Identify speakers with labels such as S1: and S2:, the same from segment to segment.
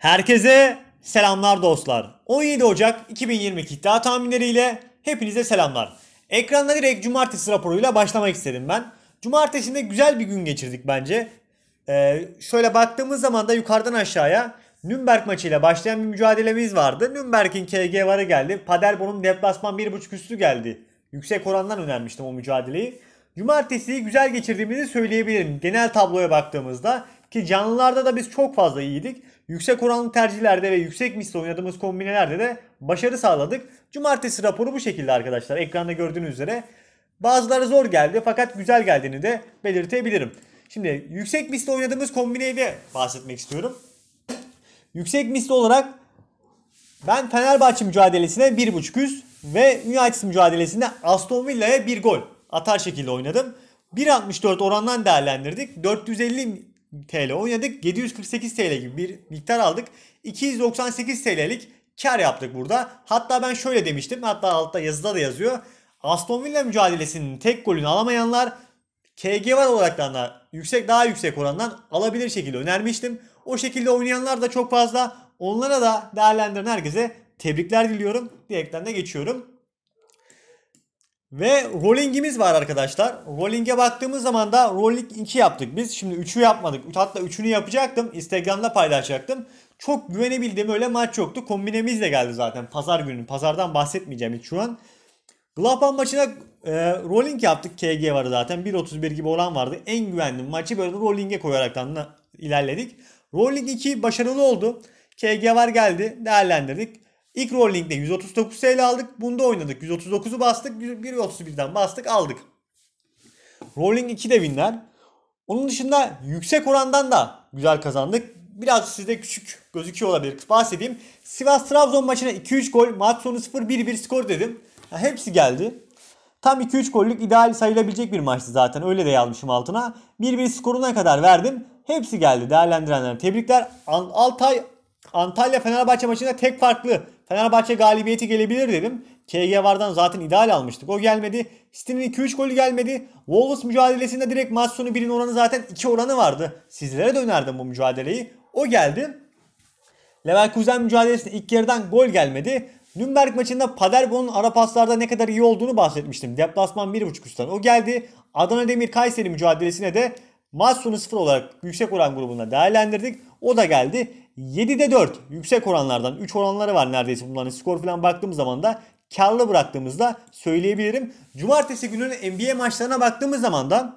S1: Herkese selamlar dostlar. 17 Ocak 2022 iddia tahminleriyle hepinize selamlar. Ekranda direkt cumartesi raporuyla başlamak istedim ben. Cumartesinde güzel bir gün geçirdik bence. Ee, şöyle baktığımız zaman da yukarıdan aşağıya Nürnberg maçıyla başlayan bir mücadelemiz vardı. Nürnberg'in KG varı geldi. Paderborn'un deplasman 1.5 üstü geldi. Yüksek orandan önermiştim o mücadeleyi. Cumartesiyi güzel geçirdiğimizi söyleyebilirim. Genel tabloya baktığımızda ki canlılarda da biz çok fazla iyiydik. Yüksek oranlı tercihlerde ve yüksek misli oynadığımız kombinelerde de başarı sağladık. Cumartesi raporu bu şekilde arkadaşlar. Ekranda gördüğünüz üzere. Bazıları zor geldi fakat güzel geldiğini de belirtebilirim. Şimdi yüksek misli oynadığımız kombineyi de bahsetmek istiyorum. Yüksek misli olarak ben Fenerbahçe mücadelesine 1.5 yüz ve United mücadelesinde Aston Villa'ya 1 gol atar şekilde oynadım. 1.64 orandan değerlendirdik. 450 TL oynadık. 748 TL gibi bir miktar aldık. 298 TL'lik kar yaptık burada. Hatta ben şöyle demiştim. Hatta altta yazıda da yazıyor. Aston Villa mücadelesinin tek golünü alamayanlar KG var olaraktan da yüksek daha yüksek orandan alabilir şekilde önermiştim. O şekilde oynayanlar da çok fazla. Onlara da değerlendiren herkese tebrikler diliyorum. Direkten de geçiyorum. Ve rollingimiz var arkadaşlar. Rolling'e baktığımız zaman da rolling 2 yaptık biz. Şimdi 3'ü yapmadık. Hatta 3'ünü yapacaktım. Instagram'da paylaşacaktım. Çok güvenebildiğim öyle maç yoktu. de geldi zaten. Pazar günü. Pazardan bahsetmeyeceğim hiç şu an. Gladbach maçına e, rolling yaptık. KG var zaten. 1.31 gibi oran vardı. En güvenli maçı böyle rolling'e koyaraktan ilerledik. Rolling 2 başarılı oldu. KG var geldi. Değerlendirdik. İlk rollingde 139 TL aldık. Bunda oynadık. 139'u bastık. 1.31'den bastık aldık. Rolling 2 de winler. Onun dışında yüksek orandan da güzel kazandık. Biraz sizde küçük gözüküyor olabilir. Bahsedeyim. Sivas Trabzon maçına 2-3 gol, maç sonu 0-1-1 skor dedim. Ya hepsi geldi. Tam 2-3 gollük ideal sayılabilecek bir maçtı zaten. Öyle de yazmışım altına. 1-1 skoruna kadar verdim. Hepsi geldi değerlendirenler. Tebrikler. Altay Antalya Fenerbahçe maçında tek farklı Fenerbahçe galibiyeti gelebilir dedim. KG vardan zaten ideal almıştık. O gelmedi. City'nin 2-3 golü gelmedi. Wolves mücadelesinde direkt maç sonu 1'in oranı zaten 2 oranı vardı. Sizlere dönerdim bu mücadeleyi. O geldi. Leverkusen mücadelesinde ilk yarıdan gol gelmedi. Nürnberg maçında Paderborn'un ara paslarda ne kadar iyi olduğunu bahsetmiştim. Deplasman 1.5 üstten. O geldi. Adana Demir Kayseri mücadelesine de maç sonu 0 olarak yüksek oran grubunda değerlendirdik. O da geldi. 7'de 4 yüksek oranlardan 3 oranları var neredeyse bunların skor falan baktığımız zaman da karlı bıraktığımızda söyleyebilirim. Cumartesi gününün NBA maçlarına baktığımız zaman da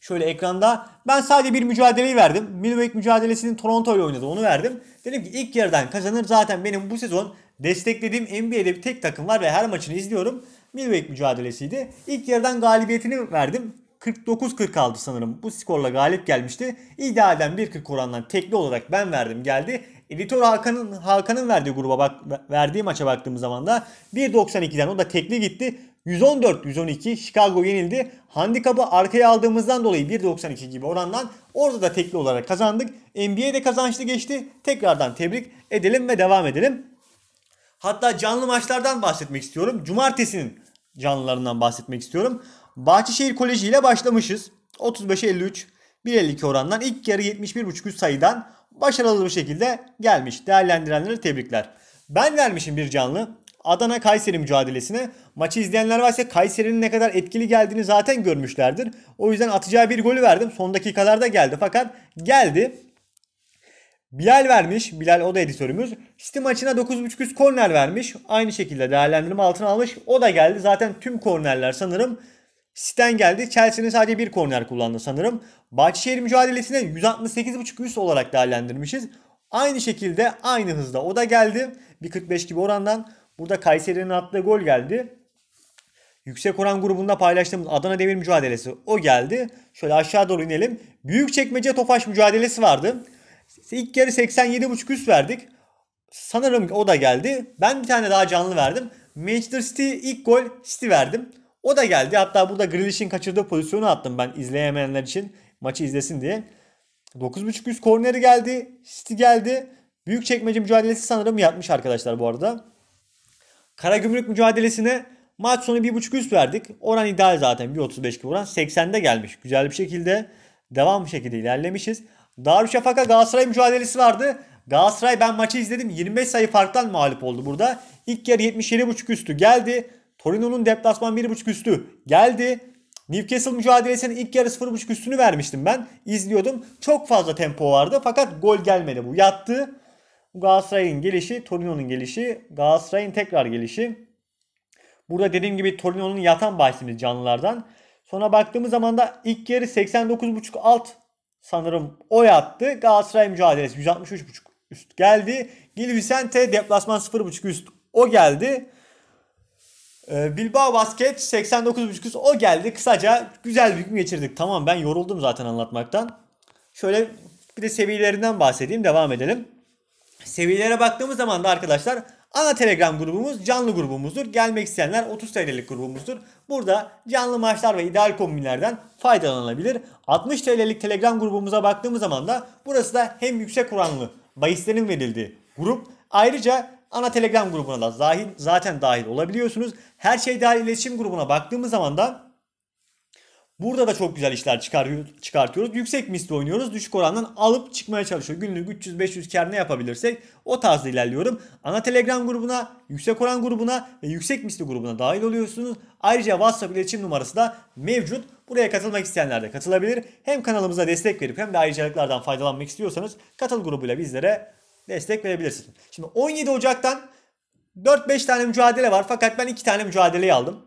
S1: şöyle ekranda ben sadece bir mücadeleyi verdim. Milwaukee mücadelesinin Toronto ile oynadı onu verdim. Dedim ki ilk yerden kazanır zaten benim bu sezon desteklediğim NBA'de bir tek takım var ve her maçını izliyorum. Milwaukee mücadelesiydi. İlk yerden galibiyetini verdim. 49-40 sanırım. Bu skorla galip gelmişti. İdealden 1.40 orandan tekli olarak ben verdim geldi. Editör Hakan'ın Hakan'ın verdiği gruba bak verdiği maça baktığımız zaman da 1.92'den o da tekli gitti. 114-112 Chicago yenildi. Handikabı arkaya aldığımızdan dolayı 1.92 gibi orandan orada da tekli olarak kazandık. NBA'de kazançlı geçti. Tekrardan tebrik edelim ve devam edelim. Hatta canlı maçlardan bahsetmek istiyorum. Cumartesinin canlılarından bahsetmek istiyorum. Bahçeşehir Koleji ile başlamışız. 35-53, 1.52 orandan ilk yarı 71.5 üst sayıdan başarılı bir şekilde gelmiş. Değerlendirenlere tebrikler. Ben vermişim bir canlı. Adana Kayseri mücadelesine. Maçı izleyenler varsa Kayseri'nin ne kadar etkili geldiğini zaten görmüşlerdir. O yüzden atacağı bir golü verdim. Son dakikalarda geldi fakat geldi. Bilal vermiş. Bilal o da editörümüz. City maçına 9.5 üst korner vermiş. Aynı şekilde değerlendirme altına almış. O da geldi. Zaten tüm kornerler sanırım Sten geldi. Chelsea'nin sadece bir korner kullandı sanırım. Bahçeşehir mücadelesine 168.5 üst olarak değerlendirmişiz. Aynı şekilde aynı hızda o da geldi. Bir 45 gibi orandan. Burada Kayseri'nin attığı gol geldi. Yüksek oran grubunda paylaştığımız Adana Demir mücadelesi o geldi. Şöyle aşağı doğru inelim. Büyük çekmece Tofaş mücadelesi vardı. İlk yarı 87.5 üst verdik. Sanırım o da geldi. Ben bir tane daha canlı verdim. Manchester City ilk gol City verdim. O da geldi. Hatta burada Grealish'in kaçırdığı pozisyonu attım ben izleyemeyenler için. Maçı izlesin diye. 9.5 üst korneri geldi. City geldi. Büyük çekmece mücadelesi sanırım yatmış arkadaşlar bu arada. Kara Gümrük mücadelesine maç sonu 1.5 üst verdik. Oran ideal zaten 1.35 gibi oran. 80'de gelmiş. Güzel bir şekilde devam bir şekilde ilerlemişiz. Darüşşafaka Galatasaray mücadelesi vardı. Galatasaray ben maçı izledim. 25 sayı farktan mağlup oldu burada. İlk yarı 77.5 üstü geldi. Torino'nun deplasman 1.5 üstü geldi. Newcastle mücadelesinin ilk yarısı 0.5 üstünü vermiştim ben. İzliyordum. Çok fazla tempo vardı fakat gol gelmedi bu. Yattı. Galatasaray'ın gelişi, Torino'nun gelişi, Galatasaray'ın tekrar gelişi. Burada dediğim gibi Torino'nun yatan bahisimiz canlılardan. Sonra baktığımız zaman da ilk yarı 89.5 alt sanırım o yattı. Galatasaray mücadelesi 163.5 üst geldi. Gil Vicente deplasman 0.5 üst o geldi. Ee, Bilbao Basket 89.5 o geldi. Kısaca güzel bir gün geçirdik. Tamam ben yoruldum zaten anlatmaktan. Şöyle bir de seviyelerinden bahsedeyim. Devam edelim. Seviyelere baktığımız zaman da arkadaşlar ana Telegram grubumuz canlı grubumuzdur. Gelmek isteyenler 30 TL'lik grubumuzdur. Burada canlı maçlar ve ideal kombinlerden faydalanabilir. 60 TL'lik Telegram grubumuza baktığımız zaman da burası da hem yüksek oranlı bahislerin verildiği grup. Ayrıca ana Telegram grubuna da dahil, zaten dahil olabiliyorsunuz. Her şey dahil iletişim grubuna baktığımız zaman da burada da çok güzel işler çıkartıyoruz. Yüksek misli oynuyoruz. Düşük orandan alıp çıkmaya çalışıyor. Günlük 300-500 kar ne yapabilirsek o tarzda ilerliyorum. Ana Telegram grubuna, yüksek oran grubuna ve yüksek misli grubuna dahil oluyorsunuz. Ayrıca WhatsApp iletişim numarası da mevcut. Buraya katılmak isteyenler de katılabilir. Hem kanalımıza destek verip hem de ayrıcalıklardan faydalanmak istiyorsanız katıl grubuyla bizlere destek verebilirsin. Şimdi 17 Ocak'tan 4-5 tane mücadele var fakat ben 2 tane mücadeleyi aldım.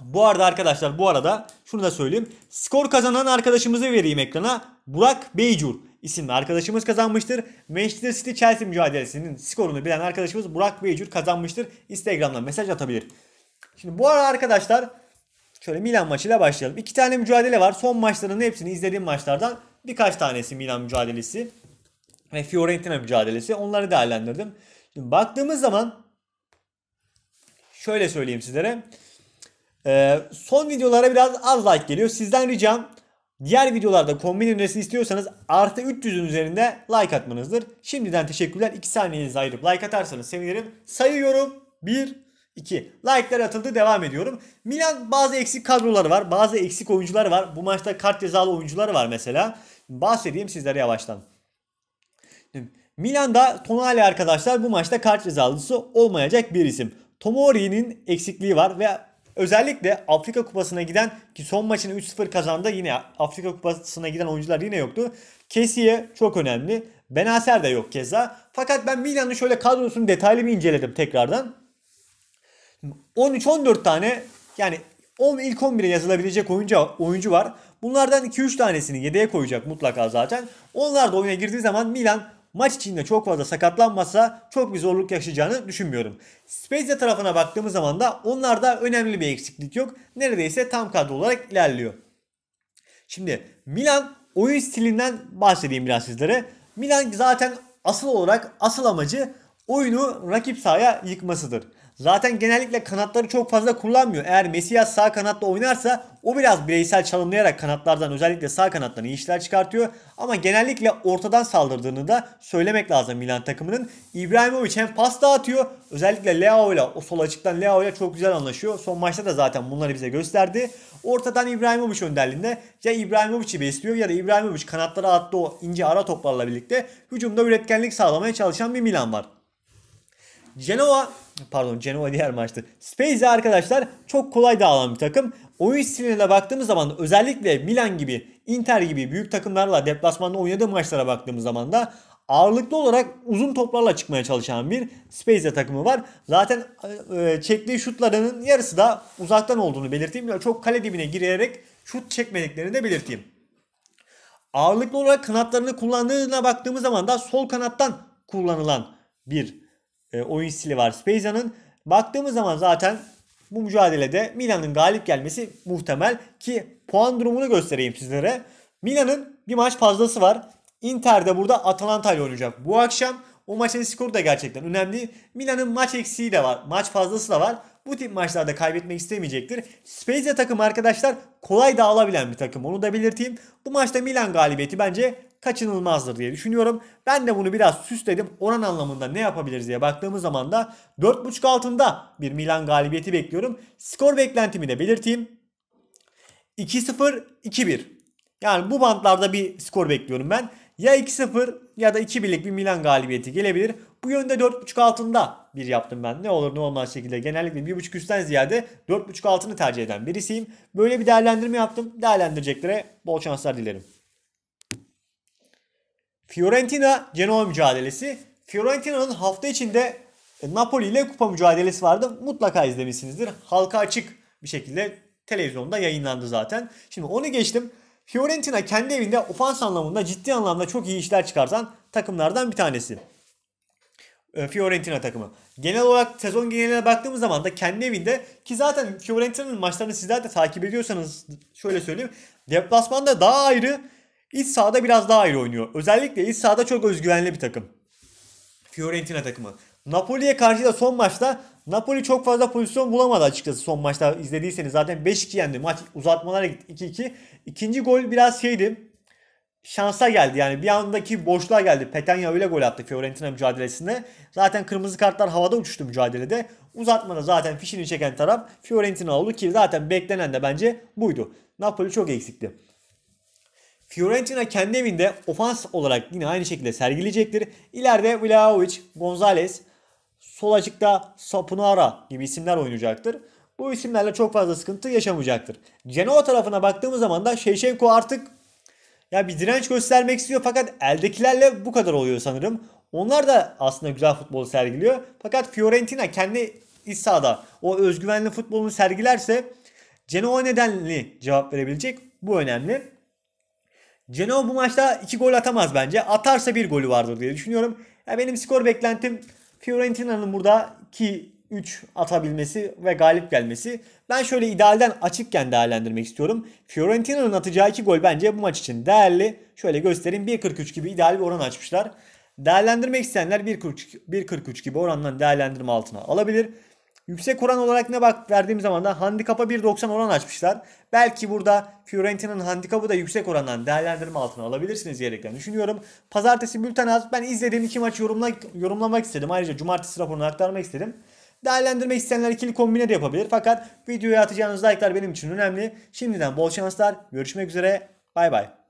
S1: Bu arada arkadaşlar bu arada şunu da söyleyeyim. Skor kazanan arkadaşımızı vereyim ekrana. Burak Beycur isimli arkadaşımız kazanmıştır. Manchester City Chelsea mücadelesinin skorunu bilen arkadaşımız Burak Beycur kazanmıştır. Instagram'dan mesaj atabilir. Şimdi bu arada arkadaşlar şöyle Milan maçıyla başlayalım. İki tane mücadele var. Son maçların hepsini izlediğim maçlardan birkaç tanesi Milan mücadelesi ve hani Fiorentina mücadelesi onları değerlendirdim. Şimdi baktığımız zaman şöyle söyleyeyim sizlere. Ee, son videolara biraz az like geliyor. Sizden ricam diğer videolarda kombin önerisi istiyorsanız artı 300'ün üzerinde like atmanızdır. Şimdiden teşekkürler. 2 saniyenizi ayırıp like atarsanız sevinirim. Sayıyorum. 1, 2. Like'lar atıldı devam ediyorum. Milan bazı eksik kadroları var. Bazı eksik oyuncular var. Bu maçta kart cezalı oyuncular var mesela. Bahsedeyim sizlere yavaştan. Milan'da Tonali arkadaşlar bu maçta kart cezalısı olmayacak bir isim. Tomori'nin eksikliği var ve özellikle Afrika Kupası'na giden ki son maçını 3-0 kazandı yine Afrika Kupası'na giden oyuncular yine yoktu. Kesiye çok önemli. Benaser de yok keza. Fakat ben Milan'ın şöyle kadrosunu detaylı bir inceledim tekrardan. 13-14 tane yani 10 ilk 11'e yazılabilecek oyuncu oyuncu var. Bunlardan 2-3 tanesini yedeğe koyacak mutlaka zaten. Onlar da oyuna girdiği zaman Milan maç içinde çok fazla sakatlanmazsa çok bir zorluk yaşayacağını düşünmüyorum. Spezia tarafına baktığımız zaman da onlarda önemli bir eksiklik yok. Neredeyse tam kadro olarak ilerliyor. Şimdi Milan oyun stilinden bahsedeyim biraz sizlere. Milan zaten asıl olarak asıl amacı oyunu rakip sahaya yıkmasıdır. Zaten genellikle kanatları çok fazla kullanmıyor. Eğer Mesias sağ kanatla oynarsa o biraz bireysel çalımlayarak kanatlardan özellikle sağ kanattan iyi işler çıkartıyor. Ama genellikle ortadan saldırdığını da söylemek lazım Milan takımının. İbrahimovic hem pas dağıtıyor. Özellikle Leao ile o sol açıktan Leo ile çok güzel anlaşıyor. Son maçta da zaten bunları bize gösterdi. Ortadan İbrahimovic önderliğinde ya İbrahimovic'i besliyor ya da İbrahimovic kanatlara attığı o ince ara toplarla birlikte hücumda üretkenlik sağlamaya çalışan bir Milan var. Genoa pardon Genoa diğer maçtı. Spezia arkadaşlar çok kolay dağılan bir takım. Oyun stiline baktığımız zaman özellikle Milan gibi Inter gibi büyük takımlarla deplasmanda oynadığı maçlara baktığımız zaman da ağırlıklı olarak uzun toplarla çıkmaya çalışan bir Spezia takımı var. Zaten e, e, çektiği şutlarının yarısı da uzaktan olduğunu belirteyim. Çok kale dibine girerek şut çekmediklerini de belirteyim. Ağırlıklı olarak kanatlarını kullandığına baktığımız zaman da sol kanattan kullanılan bir e, oyun stili var Spezia'nın. Baktığımız zaman zaten bu mücadelede Milan'ın galip gelmesi muhtemel ki puan durumunu göstereyim sizlere. Milan'ın bir maç fazlası var. Inter de burada Atalanta ile oynayacak bu akşam. O maçın skoru da gerçekten önemli. Milan'ın maç eksiği de var. Maç fazlası da var. Bu tip maçlarda kaybetmek istemeyecektir. Spezia takım arkadaşlar kolay dağılabilen bir takım. Onu da belirteyim. Bu maçta Milan galibiyeti bence kaçınılmazdır diye düşünüyorum. Ben de bunu biraz süsledim. Oran anlamında ne yapabiliriz diye baktığımız zaman da 4.5 altında bir Milan galibiyeti bekliyorum. Skor beklentimi de belirteyim. 2-0, 2-1. Yani bu bantlarda bir skor bekliyorum ben. Ya 2-0 ya da 2-1'lik bir Milan galibiyeti gelebilir. Bu yönde 4.5 altında bir yaptım ben. Ne olur ne olmaz şekilde genellikle 1.5 üstten ziyade 4.5 altını tercih eden birisiyim. Böyle bir değerlendirme yaptım. Değerlendireceklere bol şanslar dilerim. Fiorentina Genoa mücadelesi. Fiorentina'nın hafta içinde e, Napoli ile kupa mücadelesi vardı. Mutlaka izlemişsinizdir. Halka açık bir şekilde televizyonda yayınlandı zaten. Şimdi onu geçtim. Fiorentina kendi evinde ofans anlamında ciddi anlamda çok iyi işler çıkartan takımlardan bir tanesi. E, Fiorentina takımı. Genel olarak sezon geneline baktığımız zaman da kendi evinde ki zaten Fiorentina'nın maçlarını sizler de takip ediyorsanız şöyle söyleyeyim. Deplasmanda daha ayrı İç sahada biraz daha ayrı oynuyor. Özellikle iç sahada çok özgüvenli bir takım. Fiorentina takımı. Napoli'ye karşı da son maçta Napoli çok fazla pozisyon bulamadı açıkçası son maçta izlediyseniz zaten 5-2 yendi. Maç uzatmalara gitti 2-2. İkinci gol biraz şeydi. Şansa geldi yani bir andaki boşluğa geldi. Petenya öyle gol attı Fiorentina mücadelesinde. Zaten kırmızı kartlar havada uçuştu mücadelede. Uzatmada zaten fişini çeken taraf Fiorentina oldu ki zaten beklenen de bence buydu. Napoli çok eksikti. Fiorentina kendi evinde ofans olarak yine aynı şekilde sergileyecektir. İleride Vlahovic, Gonzalez, sol açıkta Sapunara gibi isimler oynayacaktır. Bu isimlerle çok fazla sıkıntı yaşamayacaktır. Genoa tarafına baktığımız zaman da Şevşenko artık ya bir direnç göstermek istiyor fakat eldekilerle bu kadar oluyor sanırım. Onlar da aslında güzel futbol sergiliyor. Fakat Fiorentina kendi iç sahada o özgüvenli futbolunu sergilerse Genoa nedenli cevap verebilecek. Bu önemli. Genoa bu maçta 2 gol atamaz bence. Atarsa 1 golü vardır diye düşünüyorum. Yani benim skor beklentim Fiorentina'nın burada 2-3 atabilmesi ve galip gelmesi. Ben şöyle idealden açıkken değerlendirmek istiyorum. Fiorentina'nın atacağı 2 gol bence bu maç için değerli. Şöyle göstereyim 1.43 gibi ideal bir oran açmışlar. Değerlendirmek isteyenler 1.43 gibi orandan değerlendirme altına alabilir. Yüksek oran olarak ne bak verdiğim zaman da handikapa 1.90 oran açmışlar. Belki burada Fiorentina'nın handikapı da yüksek orandan değerlendirme altına alabilirsiniz diyerekten düşünüyorum. Pazartesi bülten az. Ben izlediğim iki maçı yorumla, yorumlamak istedim. Ayrıca cumartesi raporunu aktarmak istedim. Değerlendirmek isteyenler ikili kombine de yapabilir. Fakat videoya atacağınız like'lar benim için önemli. Şimdiden bol şanslar. Görüşmek üzere. Bay bay.